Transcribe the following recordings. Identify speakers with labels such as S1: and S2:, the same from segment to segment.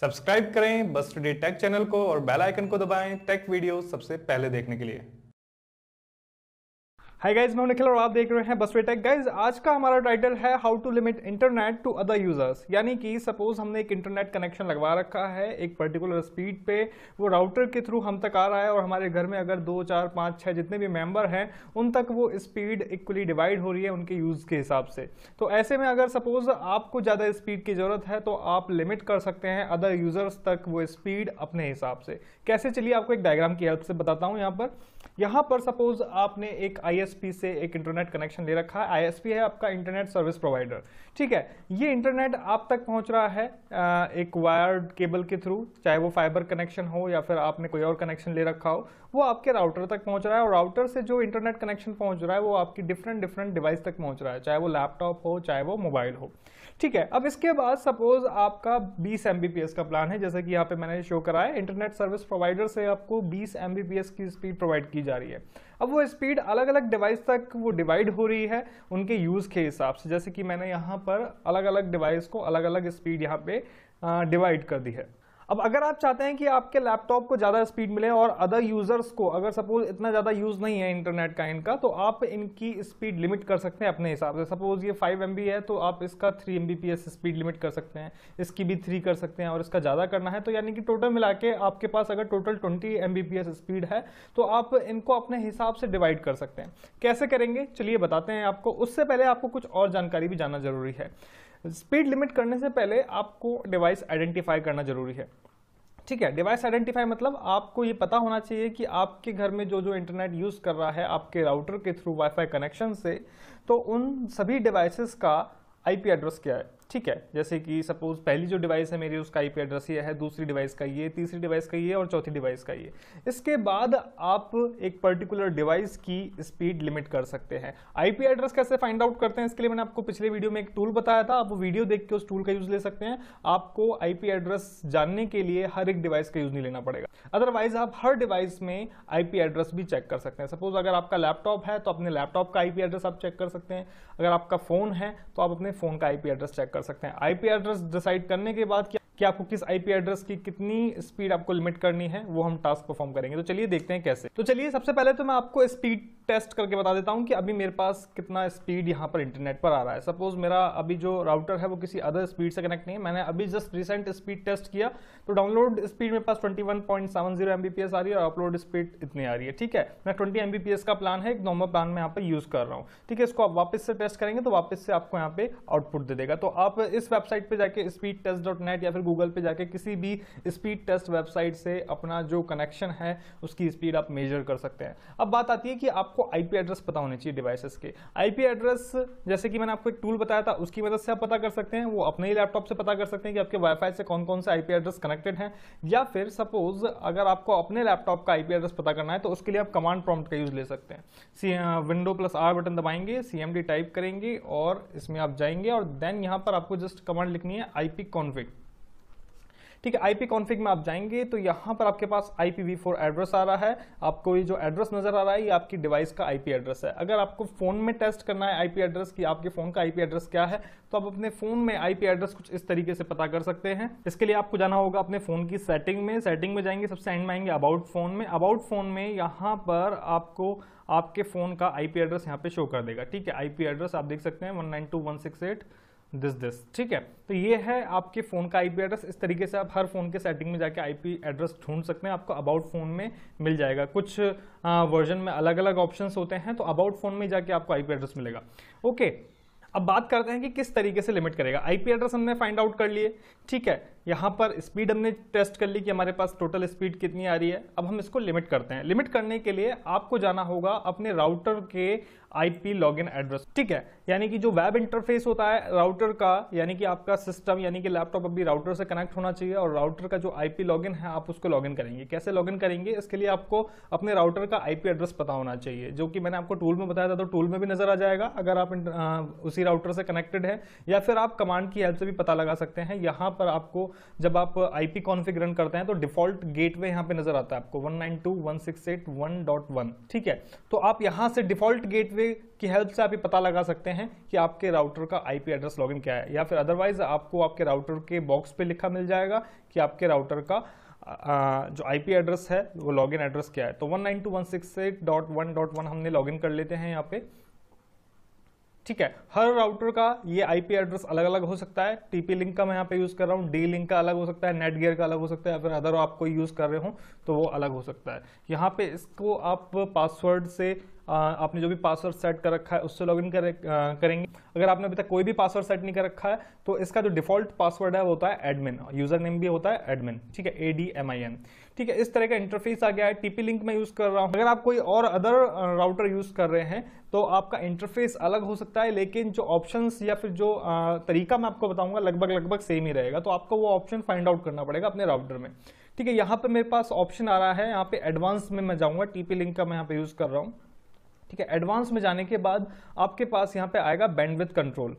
S1: subscribe करें बस today take channel को और बेल आइकन को दबाएं टेक वीडियो सबसे पहले देखने के लिए हाय गाइज मैं निखिल और आप देख रहे हैं बस टेक गाइज आज का हमारा टाइटल है how to limit internet to other users यानी कि सपोज हमने एक इंटरनेट कनेक्शन लगवा रखा है एक पर्टिकुलर स्पीड पे वो राउटर के थ्रू हम तक आ रहा है और हमारे घर में अगर दो चार पाँच छः जितने भी मेंबर हैं उन तक वो स्पीड इक्वली डिवाइड हो रही है उनके यूज़ के हिसाब से तो ऐसे में अगर सपोज आपको ज़्यादा स्पीड की ज़रूरत है तो आप लिमिट कर सकते हैं अदर यूजर्स तक वो स्पीड अपने हिसाब से कैसे चलिए आपको एक डायग्राम की हेल्प से बताता हूँ यहाँ पर यहाँ पर सपोज आपने एक आईएसपी से एक इंटरनेट कनेक्शन ले रखा है आईएसपी है आपका इंटरनेट सर्विस प्रोवाइडर ठीक है ये इंटरनेट आप तक पहुँच रहा है एक वायर्ड केबल के थ्रू चाहे वो फाइबर कनेक्शन हो या फिर आपने कोई और कनेक्शन ले रखा हो वो आपके राउटर तक पहुँच रहा है और राउटर से जो इंटरनेट कनेक्शन पहुँच रहा है वो आपकी डिफरेंट डिफरेंट डिवाइस तक पहुँच रहा है चाहे वो लैपटॉप हो चाहे वो मोबाइल हो ठीक है अब इसके बाद सपोज आपका 20 एम का प्लान है जैसे कि यहाँ पे मैंने शो करा है इंटरनेट सर्विस प्रोवाइडर से आपको 20 एम की स्पीड प्रोवाइड की जा रही है अब वो स्पीड अलग अलग डिवाइस तक वो डिवाइड हो रही है उनके यूज़ के हिसाब से जैसे कि मैंने यहाँ पर अलग अलग डिवाइस को अलग अलग स्पीड यहाँ पे डिवाइड कर दी है अब अगर आप चाहते हैं कि आपके लैपटॉप को ज़्यादा स्पीड मिले और अदर यूज़र्स को अगर सपोज इतना ज़्यादा यूज़ नहीं है इंटरनेट का इनका तो आप इनकी स्पीड लिमिट कर सकते हैं अपने हिसाब से सपोज ये फाइव एम है तो आप इसका थ्री एम स्पीड लिमिट कर सकते हैं इसकी भी थ्री कर सकते हैं और इसका ज़्यादा करना है तो यानी कि टोटल मिला के आपके पास अगर टोटल ट्वेंटी एम स्पीड है तो आप इनको अपने हिसाब से डिवाइड कर सकते हैं कैसे करेंगे चलिए बताते हैं आपको उससे पहले आपको कुछ और जानकारी भी जानना जरूरी है स्पीड लिमिट करने से पहले आपको डिवाइस आइडेंटिफाई करना जरूरी है ठीक है डिवाइस आइडेंटिफाई मतलब आपको ये पता होना चाहिए कि आपके घर में जो जो इंटरनेट यूज़ कर रहा है आपके राउटर के थ्रू वाईफाई कनेक्शन से तो उन सभी डिवाइसेस का आईपी एड्रेस क्या है ठीक है जैसे कि सपोज पहली जो डिवाइस है मेरी उसका आईपी एड्रेस ये है दूसरी डिवाइस का ये तीसरी डिवाइस का ये और चौथी डिवाइस का ये इसके बाद आप एक पर्टिकुलर डिवाइस की स्पीड लिमिट कर सकते हैं आईपी एड्रेस कैसे फाइंड आउट करते हैं इसके लिए मैंने आपको पिछले वीडियो में एक टूल बताया था आप वो वीडियो देख के उस टूल का यूज़ ले सकते हैं आपको आईपी एड्रेस जानने के लिए हर एक डिवाइस का यूज़ नहीं लेना पड़ेगा अदरवाइज आप हर डिवाइस में आईपी एड्रेस भी चेक कर सकते हैं सपोज अगर आपका लैपटॉप है तो अपने लैपटॉप का आईपी एड्रेस आप चेक कर सकते हैं अगर आपका फ़ोन है तो आप अपने फ़ोन का आईपी एड्रेस चेक कर कर सकते हैं आईपी एड्रेस डिसाइड करने के बाद क्या कि आपको किस आईपी एड्रेस की कितनी स्पीड आपको लिमिट करनी है वो हम टास्क परफॉर्म करेंगे तो चलिए देखते हैं कैसे तो चलिए सबसे पहले तो मैं आपको स्पीड टेस्ट करके बता देता हूं कि अभी मेरे पास कितना स्पीड यहां पर इंटरनेट पर आ रहा है सपोज मेरा अभी जो राउटर है वो किसी अदर स्पीड से कनेक्ट नहीं है मैंने अभी जस्ट रिसेंट स्पीड टेस्ट किया तो डाउनलोड स्पीड मेरे पास 21.70 mbps आ रही है और अपलोड स्पीड इतनी आ रही है ठीक है मैं ट्वेंटी एम का प्लान है एक नॉर्मल प्लान में यहाँ पर यूज़ कर रहा हूँ ठीक है इसको आप वापस से टेस्ट करेंगे तो वापस से आपको यहाँ पे आउटपुट दे देगा तो आप इस वेबसाइट पर जाकर स्पीड टेस्ट डॉट नेट या फिर गूगल पे जाके किसी भी स्पीड टेस्ट वेबसाइट से अपना जो कनेक्शन है उसकी स्पीड आप मेजर कर सकते हैं अब बात आती है कि आपको आईपी एड्रेस पता होने चाहिए डिवाइसेस के आईपी एड्रेस जैसे कि मैंने आपको एक टूल बताया था उसकी मदद से आप पता कर सकते हैं वो अपने ही लैपटॉप से पता कर सकते हैं कि आपके वाईफाई से कौन कौन से आईपी एड्रेस कनेक्टेड हैं या फिर सपोज अगर आपको अपने लैपटॉप का आईपी एड्रेस पता करना है तो उसके लिए आप कमांड प्रॉम्प्ट का यूज ले सकते हैं see window plus R button दबाएंगे सीएमडी टाइप करेंगे और इसमें आप जाएंगे और देन यहाँ पर आपको जस्ट कमांड लिखनी है आईपी कॉन्फिग ठीक है आईपी कॉन्फ़िग में आप जाएंगे तो यहाँ पर आपके पास IPv4 एड्रेस आ रहा है आपको ये जो एड्रेस नजर आ रहा है ये आपकी डिवाइस का आईपी एड्रेस है अगर आपको फोन में टेस्ट करना है आईपी एड्रेस की आपके फोन का आईपी एड्रेस क्या है तो आप अपने फोन में आईपी एड्रेस कुछ इस तरीके से पता कर सकते हैं इसके लिए आपको जाना होगा अपने फोन की सेटिंग में सेटिंग में जाएंगे सबसे एंड में आएंगे अबाउट फोन में अबाउट फोन में यहाँ पर आपको आपके फोन का आईपी एड्रेस यहाँ पे शो कर देगा ठीक है आईपी एड्रेस आप देख सकते हैं one one nine two six eight this this ठीक है तो ये है आपके फ़ोन का आईपी एड्रेस इस तरीके से आप हर फ़ोन के सेटिंग में जाके आईपी एड्रेस ढूंढ सकते हैं आपको अबाउट फ़ोन में मिल जाएगा कुछ वर्जन में अलग अलग ऑप्शंस होते हैं तो अबाउट फ़ोन में जाके आपको आईपी एड्रेस मिलेगा ओके अब बात करते हैं कि किस तरीके से लिमिट करेगा आईपी एड्रेस हमने फाइंड आउट कर लिए ठीक है यहाँ पर स्पीड हमने टेस्ट कर ली कि हमारे पास टोटल स्पीड कितनी आ रही है अब हम इसको लिमिट करते हैं लिमिट करने के लिए आपको जाना होगा अपने राउटर के आईपी लॉगिन एड्रेस ठीक है यानी कि जो वेब इंटरफेस होता है राउटर का यानी कि आपका सिस्टम यानी कि लैपटॉप अभी राउटर से कनेक्ट होना चाहिए और राउटर का जो आईपी लॉगिन है आप उसको लॉगिन करेंगे कैसे लॉगिन करेंगे इसके लिए आपको अपने राउटर का आईपी एड्रेस पता होना चाहिए जो कि मैंने आपको टूल में बताया था तो टूल में भी नजर आ जाएगा अगर आप उसी राउटर से कनेक्टेड है या फिर आप कमांड की हेल्प से भी पता लगा सकते हैं यहाँ पर आपको जब आप आईपी कॉन्फ़िग रन करते हैं तो डिफॉल्ट गेटवे यहाँ पे नजर आता है आपको 192.168.1.1 ठीक है तो आप यहाँ से डिफॉल्ट गेटवे की हेल्प से आप ये पता लगा सकते हैं कि आपके राउटर का आईपी एड्रेस लॉगिन क्या है या फिर अदरवाइज आपको आपके राउटर के बॉक्स पे लिखा मिल जाएगा कि आपके राउटर का जो आईपी एड्रेस है वो लॉगिन एड्रेस क्या है तो वन हमने लॉगिन कर लेते हैं यहाँ पे ठीक है हर राउटर का ये आईपी एड्रेस अलग अलग हो सकता है टीपी लिंक का मैं यहाँ पे यूज कर रहा हूँ डी लिंक का अलग हो सकता है नेट गियर का अलग हो सकता है या फिर अदर आप कोई यूज कर रहे हो तो वो अलग हो सकता है यहाँ पे इसको आप पासवर्ड से आपने जो भी पासवर्ड सेट कर रखा है उससे लॉग कर, करेंगे अगर आपने अभी तक कोई भी पासवर्ड सेट नहीं कर रखा है तो इसका जो डिफॉल्ट पासवर्ड है वो होता है एडमिन यूजर नेम भी होता है एडमिन ठीक है A D M I N ठीक है इस तरह का इंटरफेस आ गया है टीपी लिंक में यूज़ कर रहा हूं अगर आप कोई और अदर राउटर यूज़ कर रहे हैं तो आपका इंटरफेस अलग हो सकता है लेकिन जो ऑप्शंस या फिर जो तरीका मैं आपको बताऊंगा लगभग लगभग सेम ही रहेगा तो आपको वो ऑप्शन फाइंड आउट करना पड़ेगा अपने राउटर में ठीक है यहाँ पर मेरे पास ऑप्शन आ रहा है यहाँ पे एडवांस में मैं जाऊँगा टीपी लिंक का मैं यहाँ पे यूज़ कर रहा हूँ ठीक है एडवांस में जाने के बाद आपके पास यहाँ पे आएगा बैंडविथ कंट्रोल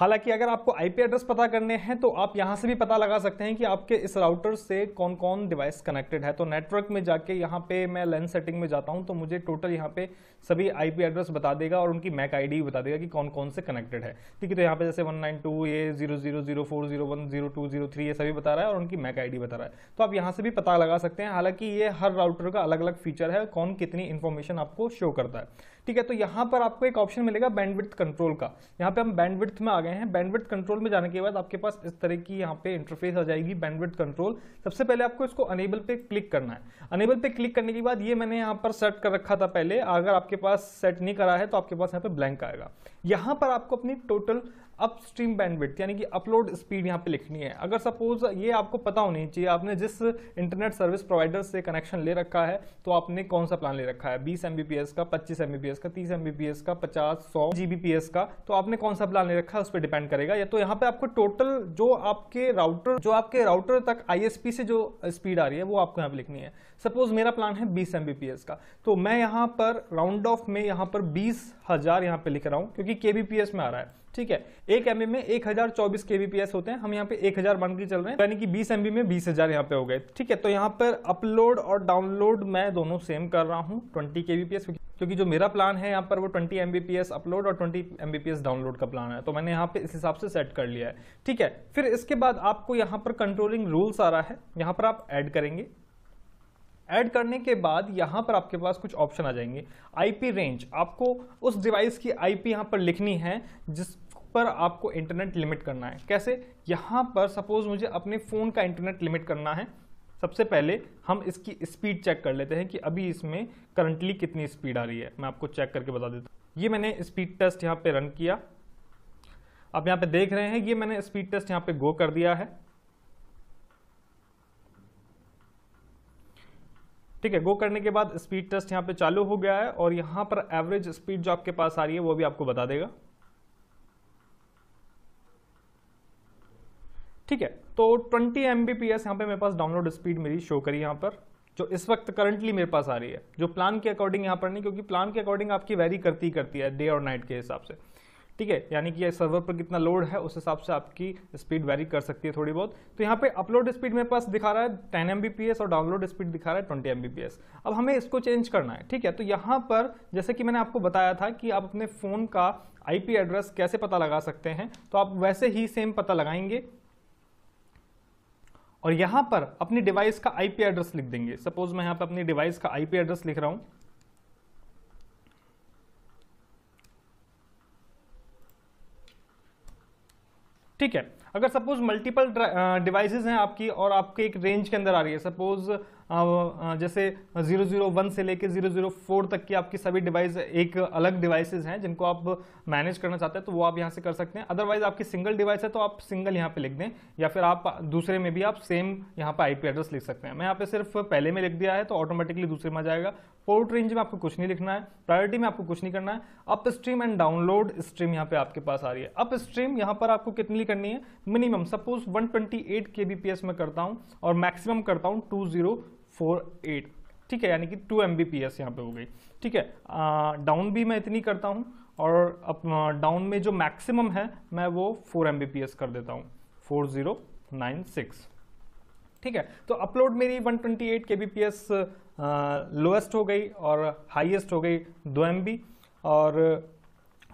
S1: हालांकि अगर आपको आईपी एड्रेस पता करने हैं तो आप यहां से भी पता लगा सकते हैं कि आपके इस राउटर से कौन कौन डिवाइस कनेक्टेड है तो नेटवर्क में जाके यहाँ पे मैं लेंस सेटिंग में जाता हूं तो मुझे टोटल यहाँ पे सभी आईपी एड्रेस बता देगा और उनकी मैक आईडी बता देगा कि कौन कौन से कनेक्टेड है ठीक है तो यहाँ पे जैसे वन ये zero zero zero four zero one zero two zero three ये सभी बता रहा है और उनकी मैक आई बता रहा है तो आप यहाँ से भी पता लगा सकते हैं हालांकि ये हर राउटर का अलग अलग फीचर है कौन कितनी इन्फॉर्मेशन आपको शो करता है ठीक है तो यहां पर आपको एक ऑप्शन मिलेगा बैंडविड्थ कंट्रोल का यहाँ पे हम बैंडविड्थ में आ गए हैं बैंडविड्थ कंट्रोल में जाने के बाद आपके पास इस तरह की यहाँ पे इंटरफेस आ जाएगी बैंडविड्थ कंट्रोल सबसे पहले आपको इसको अनेबल पे क्लिक करना है अनेबल पे क्लिक करने के बाद ये मैंने यहाँ पर सेट कर रखा था पहले अगर आपके पास सेट नहीं करा है तो आपके पास यहाँ पे ब्लैंक आएगा यहाँ पर आपको अपनी टोटल अपस्ट्रीम बैंडविड्थ यानी कि अपलोड स्पीड यहाँ पे लिखनी है अगर सपोज ये आपको पता होनी चाहिए आपने जिस इंटरनेट सर्विस प्रोवाइडर से कनेक्शन ले रखा है तो आपने कौन सा प्लान ले रखा है 20 एम का 25 एम का 30 एम का 50 सौ जी का तो आपने कौन सा प्लान ले रखा है उस पर डिपेंड करेगा या तो यहाँ पे आपको टोटल जो आपके राउटर जो आपके राउटर तक आई से जो स्पीड आ रही है वो आपको यहाँ पे लिखनी है सपोज मेरा प्लान है बीस एम का तो मैं यहाँ पर राउंड ऑफ में यहाँ पर बीस हजार यहाँ पे लिख रहा हूँ क्योंकि के में आ रहा है ठीक है एक एमबी में एक हजार चौबीस केबीपीएस होते हैं हम यहाँ पे एक हजार मान के चल रहे हैं यानी कि बीस एमबी में बीस हजार यहाँ पे हो गए ठीक है तो यहाँ पर अपलोड और डाउनलोड मैं दोनों सेम कर रहा हूँ ट्वेंटी केबीपीएस क्योंकि जो मेरा प्लान है यहाँ पर वो 20 एम अपलोड और 20 एम डाउनलोड का प्लान है तो मैंने यहाँ पे इस हिसाब से सेट कर लिया है ठीक है फिर इसके बाद आपको यहाँ पर कंट्रोलिंग रूल्स आ रहा है यहाँ पर आप ऐड करेंगे ऐड करने के बाद यहाँ पर आपके पास कुछ ऑप्शन आ जाएंगे आईपी रेंज आपको उस डिवाइस की आईपी पी यहाँ पर लिखनी है जिस पर आपको इंटरनेट लिमिट करना है कैसे यहाँ पर सपोज मुझे अपने फ़ोन का इंटरनेट लिमिट करना है सबसे पहले हम इसकी स्पीड चेक कर लेते हैं कि अभी इसमें करंटली कितनी स्पीड आ रही है मैं आपको चेक करके बता देता हूँ ये मैंने स्पीड टेस्ट यहाँ पर रन किया आप यहाँ पर देख रहे हैं ये मैंने स्पीड टेस्ट यहाँ पर गो कर दिया है ठीक है गो करने के बाद स्पीड टेस्ट यहाँ पे चालू हो गया है और यहाँ पर एवरेज स्पीड जो आपके पास आ रही है वो भी आपको बता देगा ठीक है तो 20 एम बी पी एस यहाँ पे मेरे पास डाउनलोड स्पीड मेरी शो करी यहाँ पर जो इस वक्त करंटली मेरे पास आ रही है जो प्लान के अकॉर्डिंग यहाँ पर नहीं क्योंकि प्लान के अकॉर्डिंग आपकी वेरी करती करती है डे और नाइट के हिसाब से ठीक है यानी कि सर्वर पर कितना लोड है उस हिसाब से आपकी स्पीड वेरी कर सकती है थोड़ी बहुत तो यहाँ पे अपलोड स्पीड मेरे पास दिखा रहा है टेन एम और डाउनलोड स्पीड दिखा रहा है ट्वेंटी एम अब हमें इसको चेंज करना है ठीक है तो यहाँ पर जैसे कि मैंने आपको बताया था कि आप अपने फ़ोन का आईपी एड्रेस कैसे पता लगा सकते हैं तो आप वैसे ही सेम पता लगाएंगे और यहाँ पर अपनी डिवाइस का आईपी एड्रेस लिख देंगे सपोज मैं यहाँ पर अपनी डिवाइस का आईपी एड्रेस लिख रहा हूँ ठीक है अगर सपोज मल्टीपल डिवाइसेस हैं आपकी और आपके एक रेंज के अंदर आ रही है सपोज जैसे 001 से जीरो 004 तक की आपकी सभी डिवाइस एक अलग डिवाइसेस हैं जिनको आप मैनेज करना चाहते हैं तो वो आप यहाँ से कर सकते हैं अदरवाइज आपकी सिंगल डिवाइस है तो आप सिंगल यहाँ पे लिख दें या फिर आप दूसरे में भी आप सेम यहाँ आई आईपी एड्रेस लिख सकते हैं मैं यहाँ पे सिर्फ पहले में लिख दिया है तो ऑटोमेटिकली दूसरे में आ जाएगा पोर्ट रेंज में आपको कुछ नहीं लिखना है प्रायोरिटी में आपको कुछ नहीं करना है upstream and download stream यहाँ पे आपके पास आ रही है अप स्ट्रीम यहाँ पर आपको कितनी करनी है मिनिमम सपोज 128 एस में करता हूँ और मैक्सिमम करता हूँ 2048 ठीक है यानी कि 2 एस यहाँ पे हो गई ठीक है डाउन भी मैं इतनी करता हूँ और अब डाउन में जो मैक्सिमम है मैं वो 4 एस कर देता हूँ 4096 ठीक है तो अपलोड मेरी 128 एस लोएस्ट हो गई और हाइएस्ट हो गई 2 बी और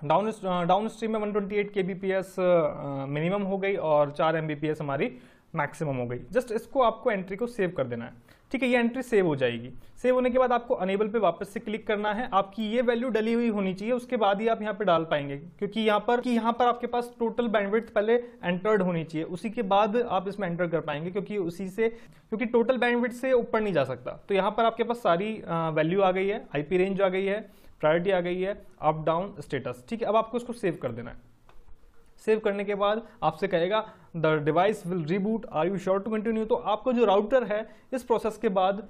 S1: डाउन डाउन स्ट्रीम में 128 twenty eight K B P S minimum हो गई और चार एम बी पी एस हमारी मैक्सिमम हो गई जस्ट इसको आपको एंट्री को सेव कर देना है ठीक है ये एंट्री सेव हो जाएगी सेव होने के बाद आपको अनेबल पे वापस से क्लिक करना है आपकी ये वैल्यू डली हुई होनी चाहिए उसके बाद ही आप यहाँ पे डाल पाएंगे क्योंकि यहाँ पर कि यहाँ पर आपके पास टोटल बैंडविड्थ पहले एंटर्ड होनी चाहिए उसी के बाद आप इसमें एंटर कर पाएंगे क्योंकि उसी से क्योंकि टोटल बैंडविड्थ से ऊपर नहीं जा सकता तो यहाँ पर आपके पास सारी वैल्यू uh, आ गई है आईपी रेंज आ गई है प्रायोरिटी आ गई है अप डाउन स्टेटस ठीक है अब आपको इसको सेव कर देना है सेव करने के बाद आपसे कहेगा the device will reboot are you sure to continue तो आपका जो राउटर है इस प्रोसेस के बाद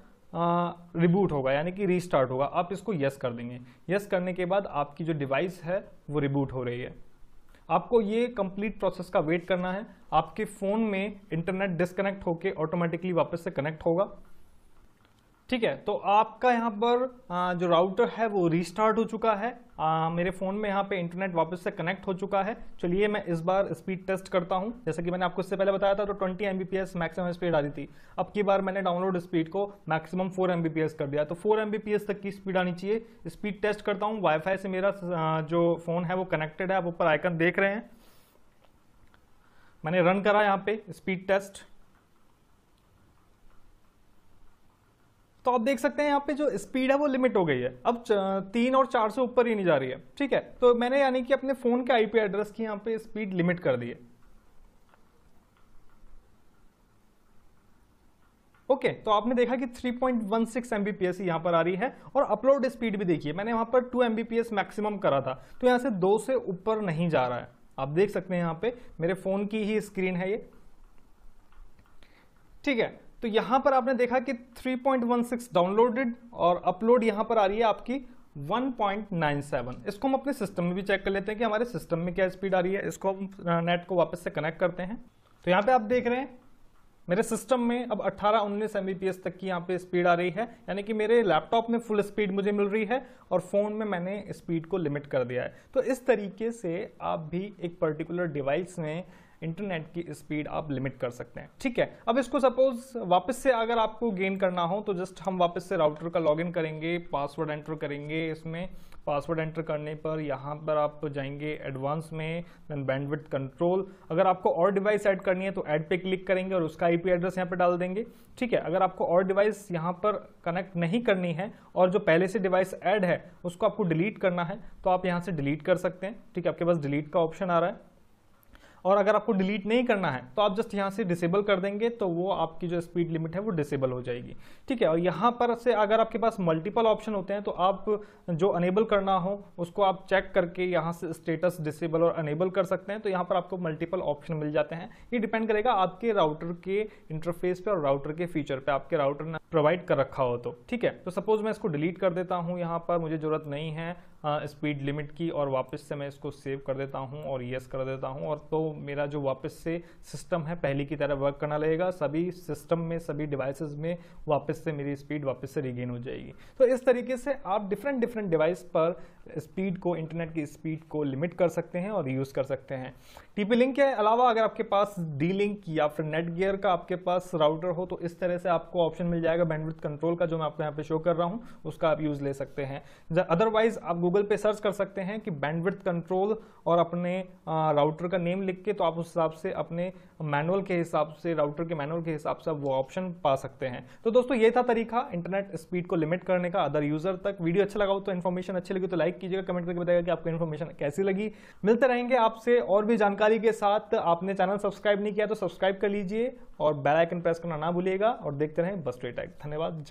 S1: रिबूट होगा यानी कि रीस्टार्ट होगा आप इसको यस yes कर देंगे यस yes करने के बाद आपकी जो डिवाइस है वो रिबूट हो रही है आपको ये कंप्लीट प्रोसेस का वेट करना है आपके फ़ोन में इंटरनेट डिस्कनेक्ट होकर ऑटोमेटिकली वापस से कनेक्ट होगा ठीक है तो आपका यहाँ पर जो राउटर है वो रिस्टार्ट हो चुका है आ, मेरे फ़ोन में यहाँ पे इंटरनेट वापस से कनेक्ट हो चुका है चलिए मैं इस बार स्पीड टेस्ट करता हूँ जैसा कि मैंने आपको इससे पहले बताया था तो 20 एम मैक्सिमम स्पीड आ रही थी अब की बार मैंने डाउनलोड स्पीड को मैक्सिमम 4 एम कर दिया तो 4 एम तक की स्पीड आनी चाहिए स्पीड टेस्ट करता हूँ वाईफाई से मेरा जो फ़ोन है वो कनेक्टेड है आप ऊपर आइकन देख रहे हैं मैंने रन करा यहाँ पे स्पीड टेस्ट तो आप देख सकते हैं यहाँ पे जो स्पीड है वो लिमिट हो गई है अब तीन और चार से ऊपर ही नहीं जा रही है ठीक है तो मैंने यानी कि अपने फ़ोन के आईपी एड्रेस की यहाँ पे स्पीड लिमिट कर दी है ओके okay, तो आपने देखा कि 3.16 पॉइंट एमबीपीएस यहाँ पर आ रही है और अपलोड स्पीड भी देखिए मैंने वहां पर 2 एमबीपीएस मैक्सिमम करा था तो यहां से दो से ऊपर नहीं जा रहा है आप देख सकते हैं यहाँ पे मेरे फ़ोन की ही स्क्रीन है ये ठीक है तो यहां पर आपने देखा कि 3.16 डाउनलोडेड और अपलोड यहां पर आ रही है आपकी 1.97 इसको हम अपने सिस्टम में भी चेक कर लेते हैं कि हमारे सिस्टम में क्या स्पीड आ रही है इसको हम नेट को वापस से कनेक्ट करते हैं तो यहाँ पे आप देख रहे हैं मेरे सिस्टम में अब 18 19 एम तक की यहाँ पे स्पीड आ रही है यानी कि मेरे लैपटॉप में फुल स्पीड मुझे मिल रही है और फ़ोन में मैंने स्पीड को लिमिट कर दिया है तो इस तरीके से आप भी एक पर्टिकुलर डिवाइस में इंटरनेट की स्पीड आप लिमिट कर सकते हैं ठीक है अब इसको सपोज वापस से अगर आपको गेन करना हो तो जस्ट हम वापस से राउटर का लॉगिन करेंगे पासवर्ड एंटर करेंगे इसमें पासवर्ड एंटर करने पर यहाँ पर आप जाएंगे एडवांस में देन बैंडविड कंट्रोल अगर आपको और डिवाइस ऐड करनी है तो ऐड पे क्लिक करेंगे और उसका आईपी एड्रेस यहाँ पर डाल देंगे ठीक है अगर आपको और डिवाइस यहाँ पर कनेक्ट नहीं करनी है और जो पहले से डिवाइस ऐड है उसको आपको डिलीट करना है तो आप यहाँ से डिलीट कर सकते हैं ठीक है आपके पास डिलीट का ऑप्शन आ रहा है और अगर आपको डिलीट नहीं करना है तो आप जस्ट यहाँ से डिसेबल कर देंगे तो वो आपकी जो स्पीड लिमिट है वो डिसेबल हो जाएगी ठीक है और यहाँ पर से अगर आपके पास मल्टीपल ऑप्शन होते हैं तो आप जो अनेबल करना हो उसको आप चेक करके यहाँ से स्टेटस डिसेबल और अनेबल कर सकते हैं तो यहाँ पर आपको मल्टीपल ऑप्शन मिल जाते हैं ये डिपेंड करेगा आपके राउटर के इंटरफेस पर और राउटर के फीचर पर आपके राउटर ने प्रोवाइड कर रखा हो तो ठीक है तो सपोज मैं इसको डिलीट कर देता हूँ यहाँ पर मुझे ज़रूरत नहीं है स्पीड हाँ, लिमिट की और वापस से मैं इसको सेव कर देता हूँ और येस कर देता हूँ और तो मेरा जो वापस से सिस्टम है पहले की तरह वर्क करना लगेगा सभी सिस्टम में सभी डिवाइसेस में वापस से मेरी स्पीड वापस से रिगेन हो जाएगी तो इस तरीके से आप डिफरेंट डिफरेंट डिवाइस पर स्पीड को इंटरनेट की स्पीड को लिमिट कर सकते हैं और यूज़ कर सकते हैं टीपी लिंक के अलावा अगर आपके पास डी लिंक या फिर नेट गियर का आपके पास राउटर हो तो इस तरह से आपको ऑप्शन मिल जाएगा बैंडविथ कंट्रोल का जो मैं आपको यहाँ पे शो कर रहा हूँ उसका आप यूज़ ले सकते हैं अदरवाइज आप गूगल पे सर्च कर सकते हैं कि बैंडविड्थ कंट्रोल और अपने राउटर का नेम लिख के तो आप उस हिसाब से अपने मैनुअल के हिसाब से राउटर के मैनुअल के हिसाब से वो ऑप्शन पा सकते हैं तो दोस्तों ये था तरीका इंटरनेट स्पीड को लिमिट करने का अदर यूजर तक वीडियो अच्छा लगा हो तो इन्फॉर्मेशन अच्छी लगी तो लाइक कीजिएगा कमेंट करके बताएगा कि आपको इन्फॉर्मेशन कैसी लगी मिलते रहेंगे आपसे और भी जानकारी के साथ आपने चैनल सब्सक्राइब नहीं किया तो सब्सक्राइब कर लीजिए और बेलाइकन प्रेस करना ना भूलिएगा और देखते रहें बस ट्रेट धन्यवाद